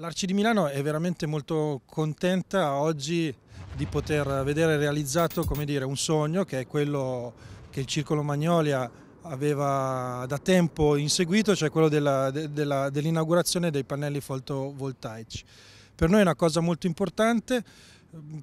L'Arci di Milano è veramente molto contenta oggi di poter vedere realizzato dire, un sogno che è quello che il Circolo Magnolia aveva da tempo inseguito, cioè quello dell'inaugurazione dell dei pannelli fotovoltaici. Per noi è una cosa molto importante,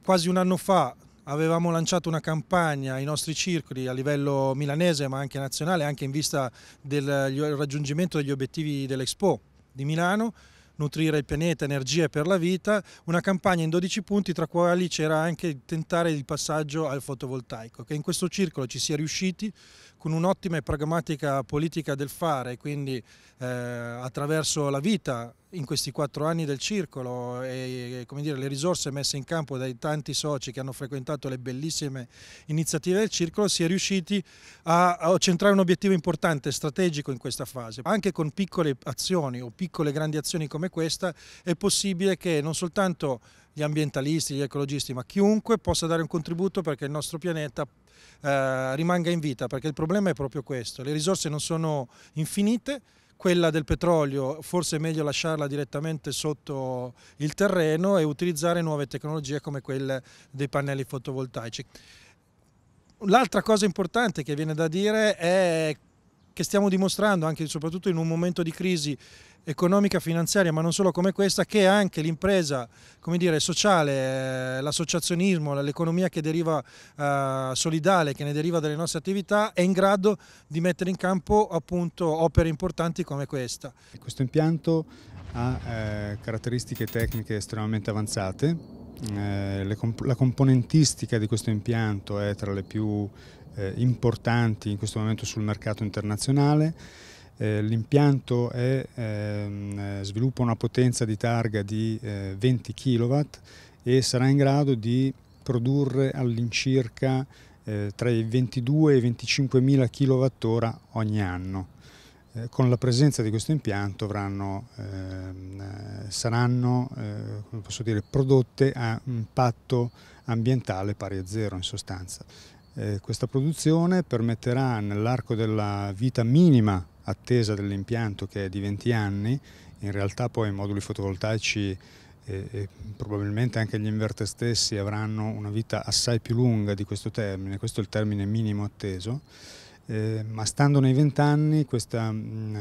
quasi un anno fa avevamo lanciato una campagna ai nostri circoli a livello milanese ma anche nazionale, anche in vista del raggiungimento degli obiettivi dell'Expo di Milano, nutrire il pianeta, energie per la vita, una campagna in 12 punti tra quali c'era anche tentare il passaggio al fotovoltaico, che in questo circolo ci sia riusciti con un'ottima e pragmatica politica del fare, quindi eh, attraverso la vita in questi quattro anni del circolo e dire, le risorse messe in campo dai tanti soci che hanno frequentato le bellissime iniziative del circolo si è riusciti a, a centrare un obiettivo importante, strategico in questa fase. Anche con piccole azioni o piccole grandi azioni come questa è possibile che non soltanto gli ambientalisti, gli ecologisti, ma chiunque possa dare un contributo perché il nostro pianeta eh, rimanga in vita, perché il problema è proprio questo, le risorse non sono infinite, quella del petrolio forse è meglio lasciarla direttamente sotto il terreno e utilizzare nuove tecnologie come quelle dei pannelli fotovoltaici. L'altra cosa importante che viene da dire è che stiamo dimostrando anche e soprattutto in un momento di crisi economica finanziaria ma non solo come questa che anche l'impresa sociale eh, l'associazionismo l'economia che deriva eh, solidale che ne deriva dalle nostre attività è in grado di mettere in campo appunto opere importanti come questa questo impianto ha eh, caratteristiche tecniche estremamente avanzate eh, comp la componentistica di questo impianto è tra le più eh, importanti in questo momento sul mercato internazionale. Eh, l'impianto ehm, eh, sviluppa una potenza di targa di 20 eh, kW e sarà in grado di produrre all'incirca eh, tra i 22 e i 25 mila kWh ogni anno con la presenza di questo impianto avranno, ehm, eh, saranno eh, dire, prodotte a impatto ambientale pari a zero in sostanza. Eh, questa produzione permetterà nell'arco della vita minima attesa dell'impianto che è di 20 anni, in realtà poi i moduli fotovoltaici e, eh, e probabilmente anche gli inverter stessi avranno una vita assai più lunga di questo termine, questo è il termine minimo atteso, eh, ma stando nei vent'anni mm,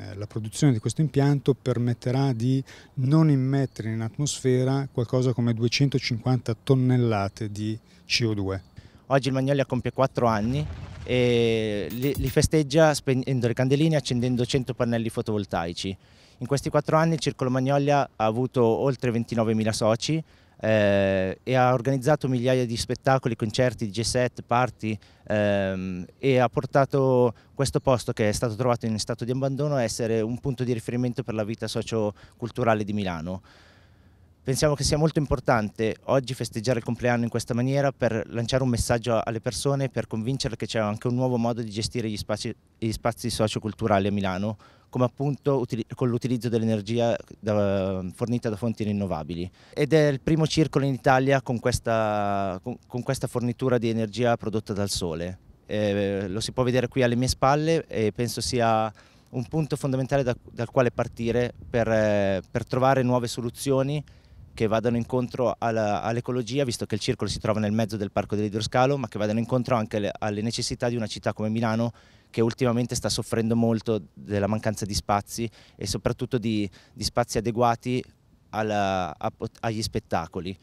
eh, la produzione di questo impianto permetterà di non immettere in atmosfera qualcosa come 250 tonnellate di CO2. Oggi il Magnolia compie 4 anni e li, li festeggia spegnendo le candeline e accendendo 100 pannelli fotovoltaici. In questi 4 anni il Circolo Magnolia ha avuto oltre 29.000 soci, eh, e ha organizzato migliaia di spettacoli, concerti, G7, party ehm, e ha portato questo posto che è stato trovato in stato di abbandono a essere un punto di riferimento per la vita socio-culturale di Milano. Pensiamo che sia molto importante oggi festeggiare il compleanno in questa maniera per lanciare un messaggio alle persone, per convincerle che c'è anche un nuovo modo di gestire gli spazi, gli spazi socioculturali a Milano, come appunto con l'utilizzo dell'energia da, fornita da fonti rinnovabili. Ed è il primo circolo in Italia con questa, con, con questa fornitura di energia prodotta dal sole. Eh, lo si può vedere qui alle mie spalle e penso sia un punto fondamentale da, dal quale partire per, eh, per trovare nuove soluzioni che vadano incontro all'ecologia, all visto che il circolo si trova nel mezzo del parco dell'idroscalo, ma che vadano incontro anche alle, alle necessità di una città come Milano che ultimamente sta soffrendo molto della mancanza di spazi e soprattutto di, di spazi adeguati alla, a, agli spettacoli.